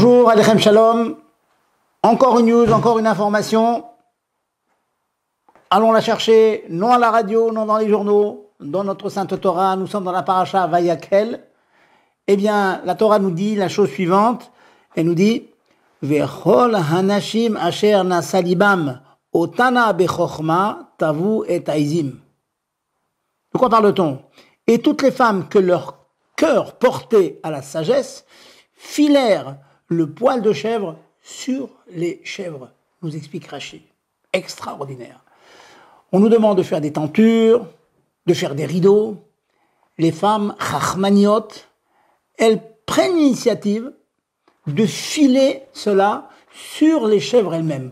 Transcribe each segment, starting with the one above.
Bonjour, Alechem Shalom. Encore une news, encore une information. Allons la chercher, non à la radio, non dans les journaux, dans notre Sainte Torah. Nous sommes dans la paracha Vayakel. Eh bien, la Torah nous dit la chose suivante. Elle nous dit Vechol hanashim asher nasalibam otana bechochma tavu et aizim. De quoi parle-t-on Et toutes les femmes que leur cœur portait à la sagesse filèrent le poil de chèvre sur les chèvres, nous explique Rachid. Extraordinaire. On nous demande de faire des tentures, de faire des rideaux. Les femmes chachmaniotes, elles prennent l'initiative de filer cela sur les chèvres elles-mêmes.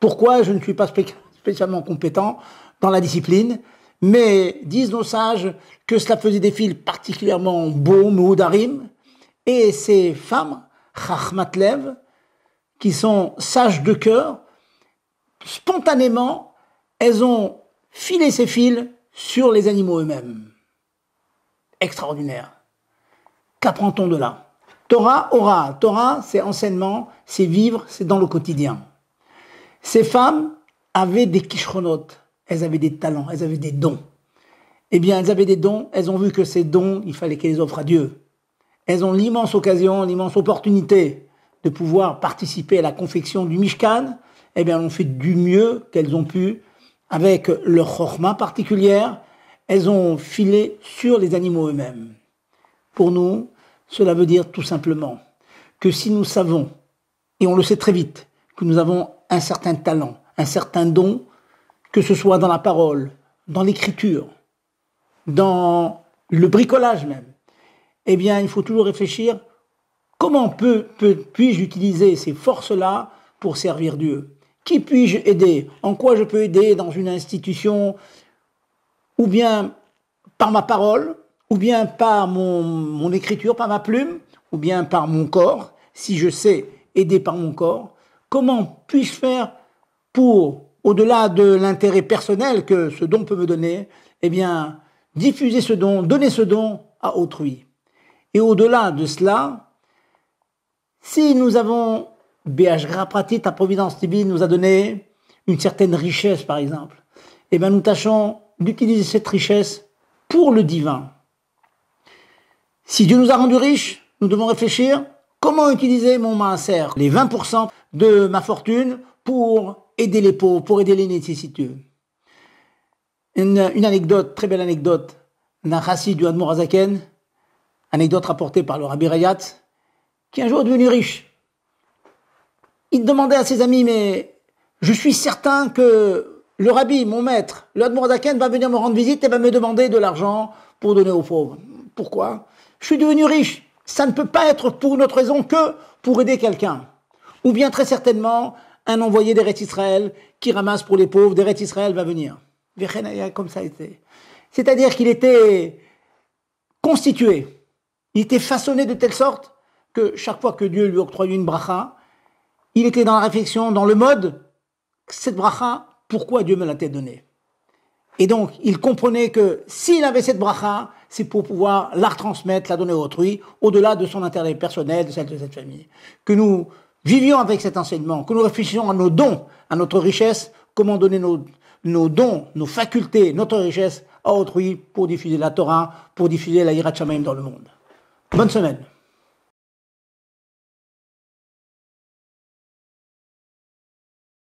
Pourquoi je ne suis pas spécialement compétent dans la discipline, mais disent nos sages que cela faisait des fils particulièrement beaux, moudarim, et ces femmes Chachmatlev, qui sont sages de cœur, spontanément, elles ont filé ces fils sur les animaux eux-mêmes. Extraordinaire. Qu'apprend-on de là Torah, aura. Torah, c'est enseignement, c'est vivre, c'est dans le quotidien. Ces femmes avaient des kishronotes, elles avaient des talents, elles avaient des dons. Eh bien, elles avaient des dons, elles ont vu que ces dons, il fallait qu'elles les offrent à Dieu elles ont l'immense occasion, l'immense opportunité de pouvoir participer à la confection du Mishkan, eh bien, ont fait du mieux qu'elles ont pu avec leur chorma particulière. Elles ont filé sur les animaux eux-mêmes. Pour nous, cela veut dire tout simplement que si nous savons, et on le sait très vite, que nous avons un certain talent, un certain don, que ce soit dans la parole, dans l'écriture, dans le bricolage même, eh bien, il faut toujours réfléchir comment puis-je utiliser ces forces-là pour servir Dieu Qui puis-je aider En quoi je peux aider dans une institution Ou bien par ma parole Ou bien par mon, mon écriture, par ma plume Ou bien par mon corps Si je sais aider par mon corps, comment puis-je faire pour, au-delà de l'intérêt personnel que ce don peut me donner, eh bien, diffuser ce don, donner ce don à autrui et au-delà de cela, si nous avons BH pratique, ta providence divine nous a donné une certaine richesse, par exemple, eh bien nous tâchons d'utiliser cette richesse pour le divin. Si Dieu nous a rendus riches, nous devons réfléchir comment utiliser mon maaser, les 20% de ma fortune, pour aider les pauvres, pour aider les nécessiteux. Une, anecdote, très belle anecdote, d'un chassis du Azaken, anecdote rapportée par le Rabbi Rayat, qui un jour est devenu riche. Il demandait à ses amis, mais je suis certain que le Rabbi, mon maître, le Zaken, va venir me rendre visite et va me demander de l'argent pour donner aux pauvres. Pourquoi Je suis devenu riche. Ça ne peut pas être pour une autre raison que pour aider quelqu'un. Ou bien très certainement, un envoyé des Rêtes Israël qui ramasse pour les pauvres, des Rêtes Israël va venir. Comme ça était. C'est-à-dire qu'il était constitué il était façonné de telle sorte que chaque fois que Dieu lui octroyait une bracha, il était dans la réflexion, dans le mode, cette bracha, pourquoi Dieu me l'a t donnée Et donc, il comprenait que s'il avait cette bracha, c'est pour pouvoir la retransmettre, la donner à autrui, au-delà de son intérêt personnel, de celle de cette famille. Que nous vivions avec cet enseignement, que nous réfléchissions à nos dons, à notre richesse, comment donner nos, dons, nos facultés, notre richesse à autrui pour diffuser la Torah, pour diffuser la Hirat dans le monde. Bonne semaine